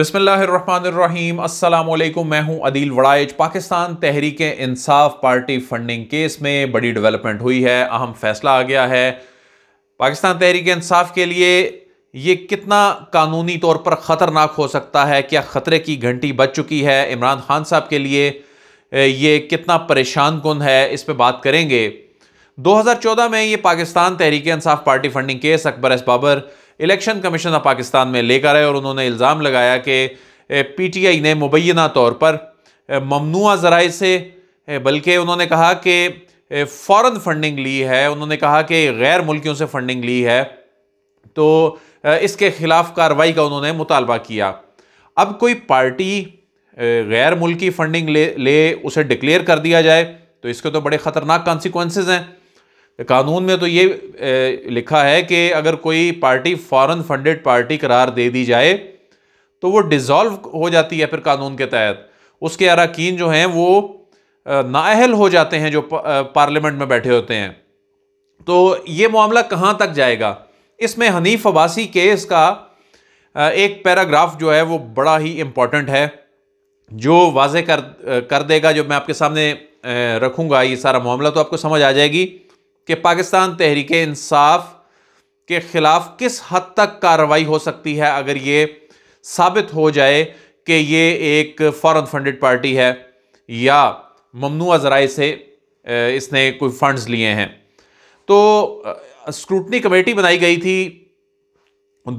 बिसमीम अल्लाम मैं हूं Adeel Waraich Pakistan Tehreek Insaf party funding case में बड़ी डेवलपमेंट हुई है अहम फैसला आ गया है पाकिस्तान तहरीक इंसाफ के लिए ये कितना कानूनी तौर पर ख़तरनाक हो सकता है क्या ख़तरे की घंटी बज चुकी है इमरान खान साहब के लिए ये कितना परेशान कन है इस पर बात करेंगे चौदह में ये Pakistan Tehreek Insaf party funding case Akbar S Babar election commission of Pakistan में लेकर आए और उन्होंने इल्ज़ाम लगाया कि पीटीआई ने मुबैना तौर पर ममनुआ ज़रा से बल्कि उन्होंने कहा कि फ़ौर फंडिंग ली है उन्होंने कहा कि गैर मुल्कियों से फंडिंग ली है तो इसके ख़िलाफ़ कार्रवाई का उन्होंने मुतालबा किया अब कोई पार्टी गैर मुल्की फ़ंडिंग ले ले उसे डिक्लेयर कर दिया जाए तो इसके तो बड़े ख़तरनाक कॉन्सिक्वेंसेज हैं कानून में तो ये लिखा है कि अगर कोई पार्टी फॉरेन फंडेड पार्टी करार दे दी जाए तो वो डिज़ोल्व हो जाती है फिर कानून के तहत उसके अरकान जो हैं वो नाअहल हो जाते हैं जो पार्लियामेंट में बैठे होते हैं तो ये मामला कहाँ तक जाएगा इसमें हनीफ अबासी केस का एक पैराग्राफ जो है वो बड़ा ही इम्पॉर्टेंट है जो वाज कर कर देगा जो मैं आपके सामने रखूँगा ये सारा मामला तो आपको समझ आ जाएगी कि पाकिस्तान तहरीक इंसाफ के ख़िलाफ़ किस हद तक कार्रवाई हो सकती है अगर ये साबित हो जाए कि ये एक फ़ॉरन फंडेड पार्टी है या ममनू ज़राए से इसने कोई फंड्स लिए हैं तो स्क्रूटनी कमेटी बनाई गई थी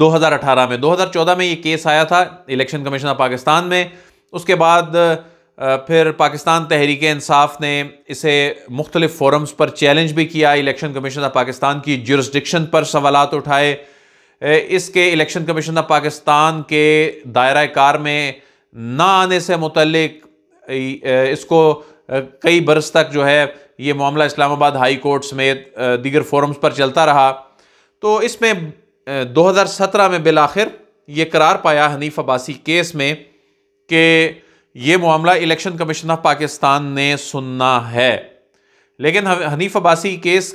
2018 में 2014 में ये केस आया था इलेक्शन कमीशन ऑफ पाकिस्तान में उसके बाद फिर पाकिस्तान तहरीक इंसाफ ने इसे मुख्तलिफ फोरम्स पर चैलेंज भी किया इलेक्शन कमीशन ऑफ पाकिस्तान की जुरस्डिक्शन पर सवाल उठाए इसके इलेक्शन कमीशन ऑफ पाकिस्तान के दायरा कार में ना आने से मुतलक इसको कई बरस तक जो है ये मामला इस्लामाबाद हाई कोर्ट समेत दीगर फोरम्स पर चलता रहा तो इसमें 2017 में बिल आखिर ये करार पाया हनीफ अब्बासी केस में कि ये मामला इलेक्शन कमीशन ऑफ पाकिस्तान ने सुनना है लेकिन हनीफ अब्बासी केस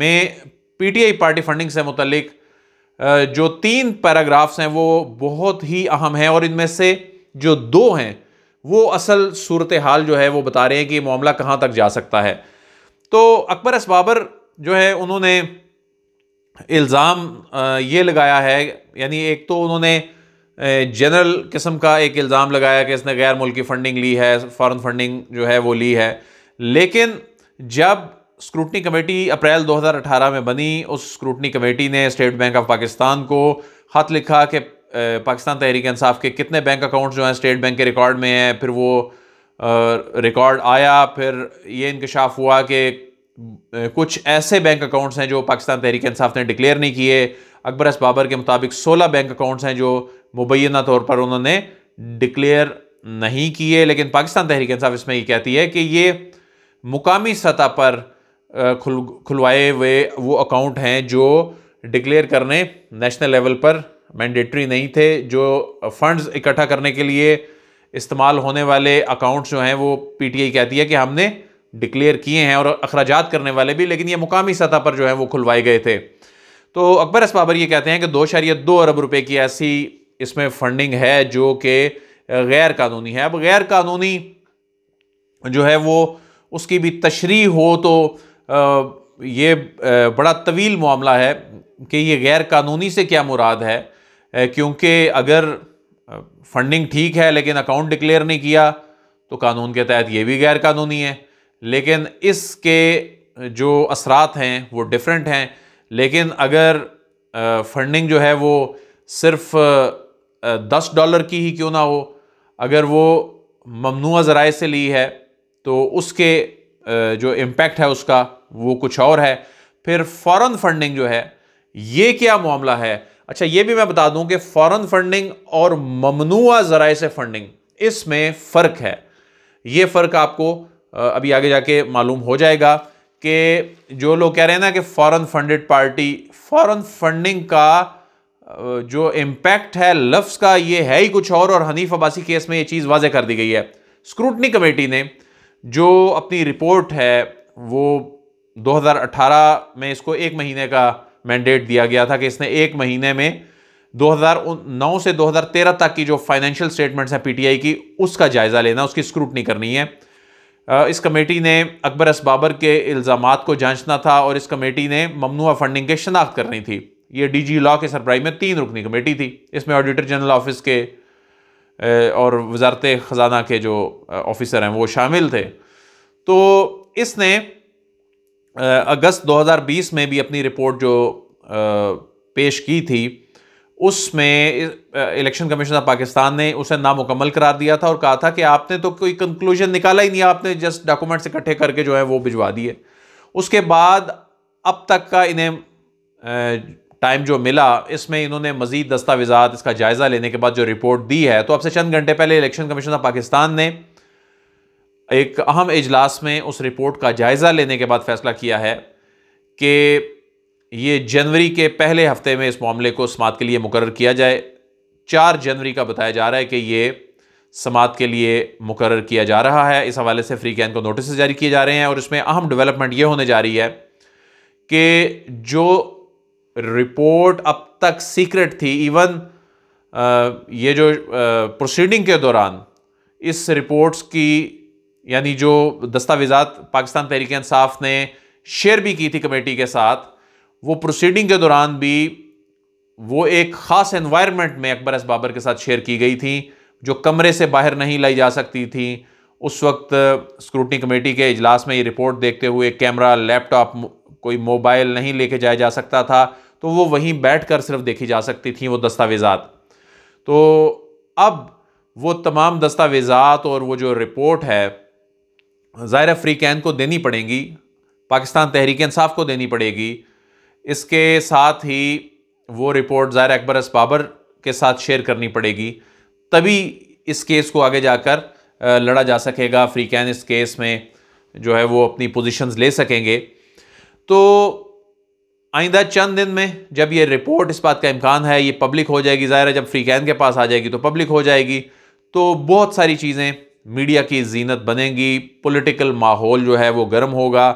में पीटीआई पार्टी फंडिंग से मुतलिक जो तीन पैराग्राफ्स हैं वो बहुत ही अहम हैं और इनमें से जो दो हैं वो असल सूरत हाल जो है वो बता रहे हैं कि मामला कहाँ तक जा सकता है तो अकबर एस बाबर जो है उन्होंने इल्ज़ाम ये लगाया है यानी एक तो उन्होंने जनरल किस्म का एक इल्ज़ाम लगाया कि इसने गैर मुल्की फ़ंडिंग ली है फॉरेन फंडिंग जो है वो ली है लेकिन जब स्क्रूटनी कमेटी अप्रैल 2018 में बनी उस स्क्रूटनी कमेटी ने स्टेट बैंक ऑफ पाकिस्तान को ख़त लिखा कि पाकिस्तान तहरीक इंसाफ के कितने बैंक अकाउंट्स जो हैं स्टेट बैंक के रिकॉर्ड में हैं फिर वो रिकॉर्ड आया फिर ये इंकशाफ हुआ कि कुछ ऐसे बैंक अकाउंट्स हैं जो पाकिस्तान तहरीक इंसाफ ने डिक्लेयर नहीं किए अकबर एस बाबर के मुताबिक 16 बैंक अकाउंट्स हैं जो मुबैना तौर पर उन्होंने डिक्लेयर नहीं किए लेकिन पाकिस्तान तहरीक इंसाफ इसमें ये कहती है कि ये मुकामी सतह पर खुल खुलवाए हुए वो अकाउंट हैं जो डिक्लेयर करने नेशनल लेवल पर मैंडेटरी नहीं थे जो फंड्स इकट्ठा करने के लिए इस्तेमाल होने वाले अकाउंट्स जो हैं वो पीटीआई कहती है कि हमने डिक्लेयर किए हैं और अखराज करने वाले भी लेकिन ये मुकामी सतह पर जो है वो खुलवाए गए थे तो अकबर एस बाबर ये कहते हैं कि दो शरीय दो अरब रुपये की ऐसी इसमें फंडिंग है जो कि गैर कानूनी है अब गैर कानूनी जो है वो उसकी भी तशरी हो तो ये बड़ा तवील मामला है कि ये गैर कानूनी से क्या मुराद है क्योंकि अगर फंडिंग ठीक है लेकिन अकाउंट डिक्लेयर नहीं किया तो कानून के तहत ये भी गैर कानूनी है लेकिन इसके जो असरात हैं वो डिफरेंट हैं लेकिन अगर फंडिंग जो है वो सिर्फ दस डॉलर की ही क्यों ना हो अगर वो ममनू ज़राए से ली है तो उसके जो इम्पेक्ट है उसका वो कुछ और है फिर फॉरेन फंडिंग जो है ये क्या मामला है अच्छा ये भी मैं बता दूं कि फॉरेन फंडिंग और ममनू ज़राए से फंडिंग इसमें फ़र्क है ये फ़र्क आपको अभी आगे जाके मालूम हो जाएगा कि जो लोग कह रहे हैं ना कि foreign funded party foreign funding का जो इम्पैक्ट है लफ्स का ये है ही कुछ और और हनीफ अब्बासी केस में ये चीज़ वाजे कर दी गई है स्क्रूटनी कमेटी ने जो अपनी रिपोर्ट है वो 2018 में इसको एक महीने का मैंडेट दिया गया था कि इसने एक महीने में 2009 से 2013 तक की जो फाइनेंशियल स्टेटमेंट्स हैं पीटीआई की उसका जायज़ा लेना उसकी स्क्रूटनी करनी है इस कमेटी ने अकबर अस बाबर के इल्ज़ाम को जांचना था और इस कमेटी ने ममनुआ फंडिंग के शनाख्त करनी थी ये डी जी लॉ के सरप्राइज में तीन रुकनी कमेटी थी इसमें ऑडिटर जनरल ऑफिस के और वजारत ख़जाना के जो ऑफिसर हैं वो शामिल थे तो इसने अगस्त 2020 में भी अपनी रिपोर्ट जो पेश की थी उसमें इलेक्शन कमीशन ऑफ पाकिस्तान ने उसे नामुकम्मल करार दिया था और कहा था कि आपने तो कोई कंक्लूजन निकाला ही नहीं आपने जस्ट डॉक्यूमेंट्स इकट्ठे करके जो है वो भिजवा दिए उसके बाद अब तक का इन्हें टाइम जो मिला इसमें इन्होंने मजीद दस्तावेजा इसका जायज़ा लेने के बाद जो रिपोर्ट दी है तो अब से चंद घंटे पहले इलेक्शन कमीशन ऑफ पाकिस्तान ने एक अहम इजलास में उस रिपोर्ट का जायज़ा लेने के बाद फैसला किया है कि ये जनवरी के पहले हफ्ते में इस मामले को समात के लिए मुकर किया जाए चार जनवरी का बताया जा रहा है कि ये समात के लिए मुकर किया जा रहा है इस हवाले से फ्री कैन को नोटिस जारी किए जा रहे हैं और इसमें अहम डेवलपमेंट ये होने जा रही है कि जो रिपोर्ट अब तक सीक्रेट थी इवन ये जो प्रोसीडिंग के दौरान इस रिपोर्ट्स की यानी जो दस्तावेजात पाकिस्तान तहरीक इंसाफ ने शेयर भी की थी कमेटी के साथ वो प्रोसीडिंग के दौरान भी वो एक ख़ास एनवायरनमेंट में अकबर एस बाबर के साथ शेयर की गई थी जो कमरे से बाहर नहीं लाई जा सकती थी उस वक्त स्क्रूटनी कमेटी के इजलास में ये रिपोर्ट देखते हुए कैमरा लैपटॉप कोई मोबाइल नहीं लेके जाया जा सकता था तो वो वहीं बैठ कर सिर्फ देखी जा सकती थी वो दस्तावेज़ात तो अब वो तमाम दस्तावेज़ात और वो जो रिपोर्ट है ज़ाहिर फ्री कैन को देनी पड़ेगी पाकिस्तान तहरीक इंसाफ को देनी पड़ेगी इसके साथ ही वो रिपोर्ट ज़ाहिर अकबर एस बाबर के साथ शेयर करनी पड़ेगी तभी इस केस को आगे जाकर लड़ा जा सकेगा कैन इस केस में जो है वो अपनी पोजीशंस ले सकेंगे तो आइंदा चंद दिन में जब ये रिपोर्ट इस बात का इम्कान है ये पब्लिक हो जाएगी ज़ाहिर है जब फ्रीकैन के पास आ जाएगी तो पब्लिक हो जाएगी तो बहुत सारी चीज़ें मीडिया की जीनत बनेंगी पॉलिटिकल माहौल जो है वो गर्म होगा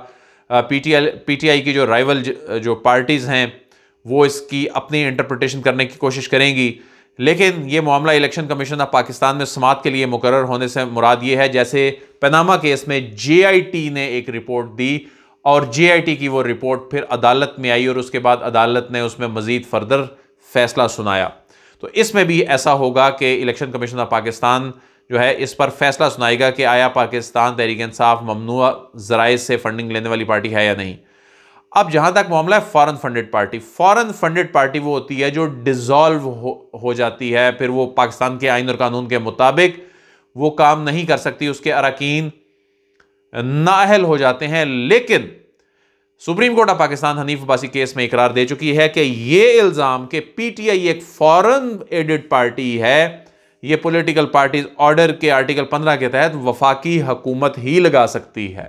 पीटीआई आई की जो राइवल जो पार्टीज़ हैं वो इसकी अपनी इंटरप्रटेशन करने की कोशिश करेंगी लेकिन ये मामला इलेक्शन कमीशन ऑफ पाकिस्तान में समात के लिए मुकर होने से मुराद ये है जैसे पनामा केस में जे ने एक रिपोर्ट दी और जे की वो रिपोर्ट फिर अदालत में आई और उसके बाद अदालत ने उसमें मज़ीद फर्दर फैसला सुनाया तो इसमें भी ऐसा होगा कि इलेक्शन कमीशन ऑफ पाकिस्तान जो है इस पर फैसला सुनाएगा कि आया पाकिस्तान तहरीक इंसाफ ममनू जराए से फंडिंग लेने वाली पार्टी है या नहीं अब जहाँ तक मामला है foreign funded party foreign funded party वो होती है जो डिज़ोल्व हो, हो जाती है फिर वो पाकिस्तान के आइन और कानून के मुताबिक वो काम नहीं कर सकती उसके अरकान नाहल हो जाते हैं लेकिन Supreme Court of Pakistan Hanif Abbasi case में इकरार दे चुकी है कि यह इल्ज़ाम के पीटीआई एक फॉरेन एडेड पार्टी है ये पॉलिटिकल पार्टीज ऑर्डर के आर्टिकल 15 के तहत वफाकी हकूमत ही लगा सकती है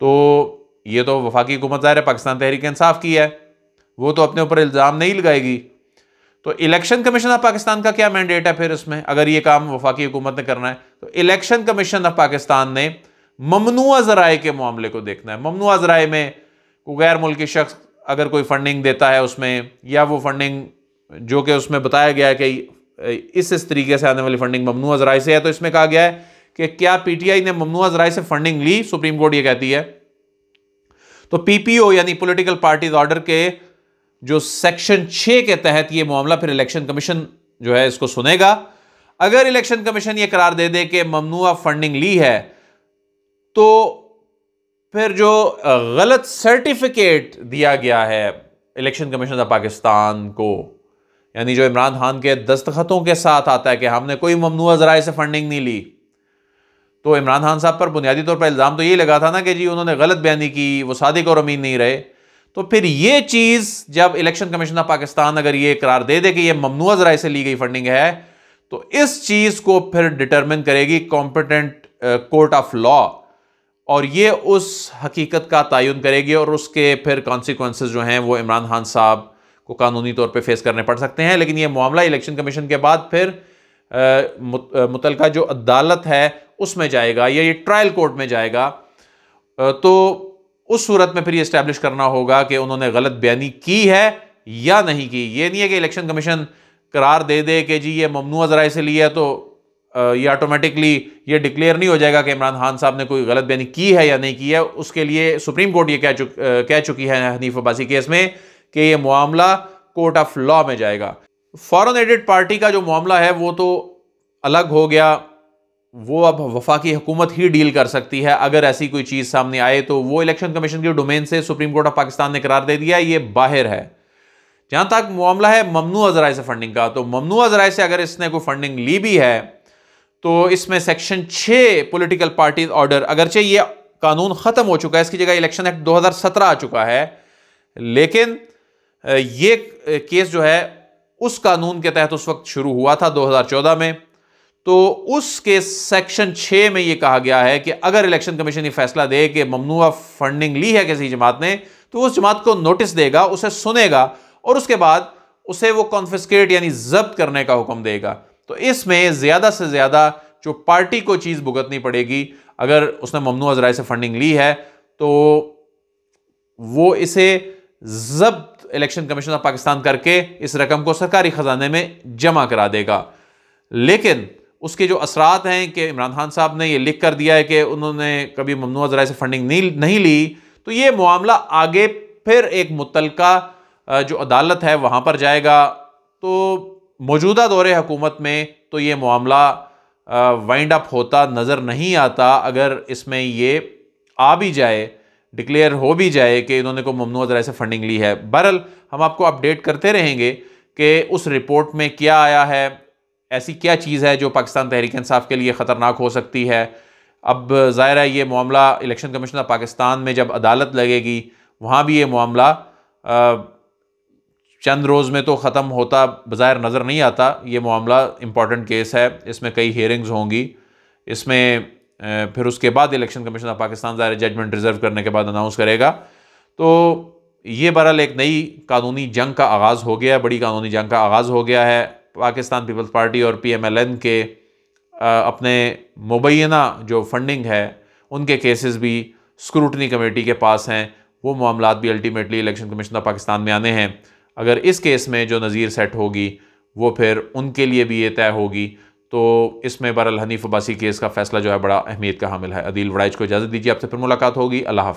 तो ये तो वफाकी हुकूमत ज़ाहिर है पाकिस्तान तहरीक इंसाफ की है वो तो अपने ऊपर इल्ज़ाम नहीं लगाएगी तो इलेक्शन कमीशन ऑफ पाकिस्तान का क्या मैंडेट है फिर इसमें अगर ये काम वफाकी हुकूमत ने करना है तो इलेक्शन कमीशन ऑफ पाकिस्तान ने ममनुआ ज़राए के मामले को देखना है ममनुआ ज़राए में गैर मुल्की शख्स अगर कोई फंडिंग देता है उसमें या वो फंडिंग जो कि उसमें बताया गया है कि इस इस तरीके से आने वाली फंडिंग ममनू जराए से है तो इसमें कहा गया है कि क्या पीटीआई ने ममनू जराए से फंडिंग ली सुप्रीम कोर्ट ये कहती है तो पीपीओ यानी पॉलिटिकल पार्टीज ऑर्डर के जो सेक्शन छ के तहत ये मामला फिर इलेक्शन कमीशन जो है इसको सुनेगा अगर इलेक्शन कमीशन ये करार दे दे कि ममनुआ फंडिंग ली है तो फिर जो गलत सर्टिफिकेट दिया गया है इलेक्शन कमीशन ऑफ पाकिस्तान को यानी जो इमरान खान के दस्तखतों के साथ आता है कि हमने कोई ममनू ज़रा से फंडिंग नहीं ली तो इमरान खान साहब पर बुनियादी तौर पर इल्ज़ाम तो यही लगा था ना कि जी उन्होंने गलत बयानी की वो सादिक और अमीन नहीं रहे तो फिर ये चीज़ जब इलेक्शन कमीशन ऑफ पाकिस्तान अगर ये करार दे दे कि ये ममनू ज़रा से ली गई फंडिंग है तो इस चीज़ को फिर डिटरमिन करेगी कॉम्पिटेंट कोर्ट ऑफ लॉ और ये उस हकीकत का तयन करेगी और उसके फिर कॉन्सिक्वेंसेज जो हैं वो इमरान खान साहब को कानूनी तौर पर फेस करने पड़ सकते हैं लेकिन ये मामला इलेक्शन कमीशन के बाद फिर मुतलका जो अदालत है उसमें जाएगा या ये ट्रायल कोर्ट में जाएगा तो उस सूरत में फिर ये इस्टेब्लिश करना होगा कि उन्होंने गलत बयानी की है या नहीं की ये नहीं है कि इलेक्शन कमीशन करार दे दे कि जी ये ममनू ज़रा से लिया तो ये ऑटोमेटिकली ये डिक्लेयर नहीं हो जाएगा कि इमरान खान साहब ने कोई गलत बयानी की है या नहीं की है उसके लिए सुप्रीम कोर्ट ये कह चुक कह चुकी है हनीफ अब्बासी केस में कि ये मामला कोर्ट ऑफ लॉ में जाएगा फॉरन एडिड पार्टी का जो मामला है वो तो अलग हो गया वो अब वफाकी हुकूमत ही डील कर सकती है अगर ऐसी कोई चीज़ सामने आए तो वो इलेक्शन कमीशन के डोमेन से सुप्रीम कोर्ट ऑफ पाकिस्तान ने करार दे दिया ये बाहर है जहाँ तक मामला है ममनू अजराय से फंडिंग का तो ममनू अजराय से अगर इसने कोई फंडिंग ली भी है तो इसमें सेक्शन छः पोलिटिकल पार्टी ऑर्डर अगरचे ये कानून ख़त्म हो चुका है इसकी जगह इलेक्शन एक्ट दो आ चुका है लेकिन ये केस जो है उस कानून के तहत उस वक्त शुरू हुआ था 2014 में तो उस केस सेक्शन 6 में ये कहा गया है कि अगर इलेक्शन कमीशन ये फैसला दे कि ममनुआ फंडिंग ली है किसी जमात ने तो उस जमात को नोटिस देगा उसे सुनेगा और उसके बाद उसे वो कॉन्फिस्केट यानी जब्त करने का हुक्म देगा तो इसमें ज़्यादा से ज़्यादा जो पार्टी को चीज़ भुगतनी पड़ेगी अगर उसने ममनू अजराय से फंडिंग ली है तो वो इसे जब्त इलेक्शन कमीशन ऑफ पाकिस्तान करके इस रकम को सरकारी ख़जाने में जमा करा देगा लेकिन उसके जो असरात हैं कि इमरान खान साहब ने यह लिख कर दिया है कि उन्होंने कभी ममनू ज़रा से फंडिंग नहीं नहीं ली तो यह मामला आगे फिर एक मुतलका जो अदालत है वहां पर जाएगा तो मौजूदा दौरे हुकूमत में तो यह मामला वाइंड अप होता नज़र नहीं आता अगर इसमें यह आ भी जाए डिक्लेयर हो भी जाए कि इन्होंने को ममनू ज़रा से फंडिंग ली है बहरल हम आपको अपडेट करते रहेंगे कि उस रिपोर्ट में क्या आया है ऐसी क्या चीज़ है जो पाकिस्तान तहरीक इंसाफ के लिए ख़तरनाक हो सकती है अब ज़ाहिर है ये मामला इलेक्शन कमीशन ऑफ पाकिस्तान में जब अदालत लगेगी वहाँ भी ये मामला चंद रोज़ में तो ख़त्म होता बज़ाहिर नज़र नहीं आता ये मामला इम्पॉर्टेंट केस है इसमें कई हयरिंग्स होंगी इसमें फिर उसके बाद इलेक्शन कमीशन ऑफ पाकिस्तान ज़ाहिर जजमेंट रिजर्व करने के बाद अनाउंस करेगा तो ये बहरहाल एक नई कानूनी जंग का आगाज़ हो गया बड़ी कानूनी जंग का आगाज़ हो गया है पाकिस्तान पीपल्स पार्टी और पी एम एल एन के अपने मुबैना जो फंडिंग है उनके केसेस भी स्क्रूटनी कमेटी के पास हैं वो मामला भी ultimately election commission of Pakistan में आने हैं अगर इस केस में जो नज़ीर सेट होगी वो फिर उनके लिए भी ये तय होगी तो इसमें बहरल हनीफ अब्बासी केस का फैसला जो है बड़ा अहमियत का हामिल है अदील वड़ाइज को इजाज़त दीजिए आपसे फिर मुलाकात होगी अल्लाह